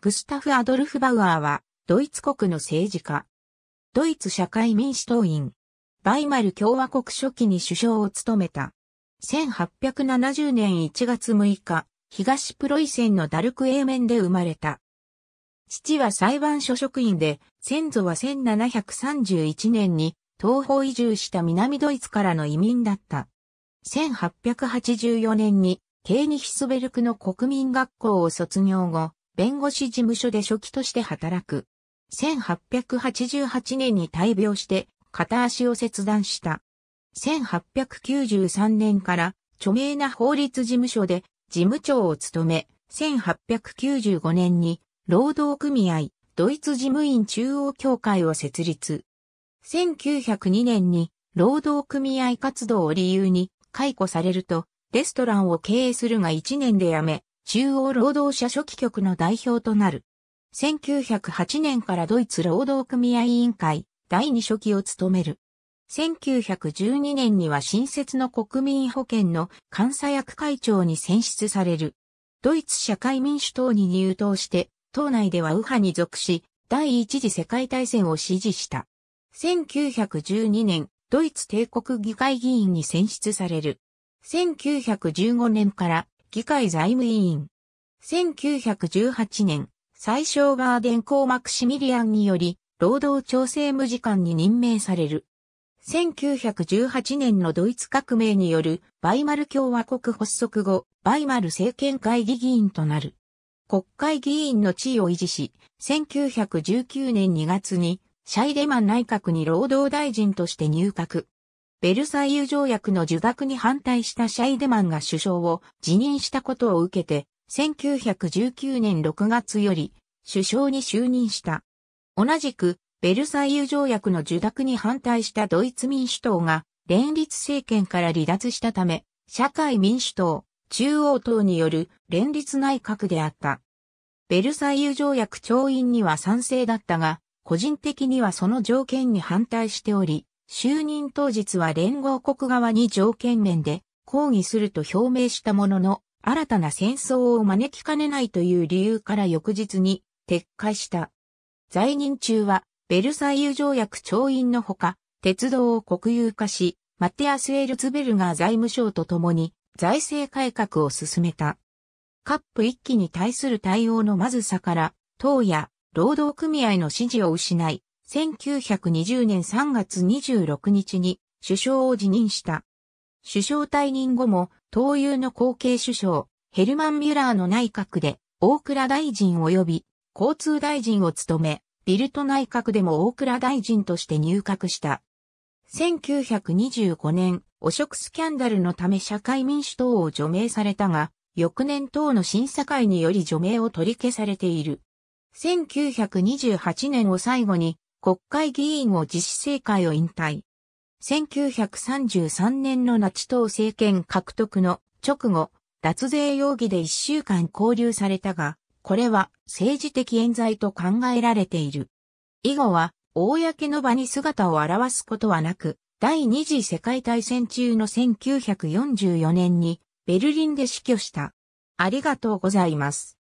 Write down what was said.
グスタフ・アドルフ・バウアーは、ドイツ国の政治家。ドイツ社会民主党員。バイマル共和国初期に首相を務めた。1870年1月6日、東プロイセンのダルクエーメンで生まれた。父は裁判所職員で、先祖は1731年に東方移住した南ドイツからの移民だった。1884年にケーニヒスベルクの国民学校を卒業後、弁護士事務所で初期として働く。1888年に大病して片足を切断した。1893年から著名な法律事務所で事務長を務め、1895年に労働組合ドイツ事務員中央協会を設立。1902年に労働組合活動を理由に解雇されるとレストランを経営するが1年で辞め、中央労働者初期局の代表となる。1908年からドイツ労働組合委員会第2書記を務める。1912年には新設の国民保険の監査役会長に選出される。ドイツ社会民主党に入党して、党内では右派に属し、第一次世界大戦を支持した。1912年、ドイツ帝国議会議員に選出される。1915年から議会財務委員。1918年、最小バーデン公マクシミリアンにより、労働調整無時間に任命される。1918年のドイツ革命によるバイマル共和国発足後、バイマル政権会議議員となる。国会議員の地位を維持し、1919年2月にシャイデマン内閣に労働大臣として入閣。ベルサイユ条約の受諾に反対したシャイデマンが首相を辞任したことを受けて、1919年6月より首相に就任した。同じく、ベルサイユ条約の受諾に反対したドイツ民主党が連立政権から離脱したため、社会民主党、中央党による連立内閣であった。ベルサイユ条約調印には賛成だったが、個人的にはその条件に反対しており、就任当日は連合国側に条件面で抗議すると表明したものの、新たな戦争を招きかねないという理由から翌日に撤回した。在任中は、ベルサイユ条約調印のほか、鉄道を国有化し、マテアス・エルツベルガー財務省と共に財政改革を進めた。カップ一期に対する対応のまずさから、党や労働組合の支持を失い、1920年3月26日に首相を辞任した。首相退任後も、東友の後継首相、ヘルマン・ミュラーの内閣で、大倉大臣及び、交通大臣を務め、ビルト内閣でも大倉大臣として入閣した。1925年、汚職スキャンダルのため社会民主党を除名されたが、翌年党の審査会により除名を取り消されている。1928年を最後に国会議員を自主政界を引退。1933年のナチ党政権獲得の直後、脱税容疑で一週間拘留されたが、これは政治的冤罪と考えられている。以後は、公の場に姿を現すことはなく、第二次世界大戦中の1944年にベルリンで死去した。ありがとうございます。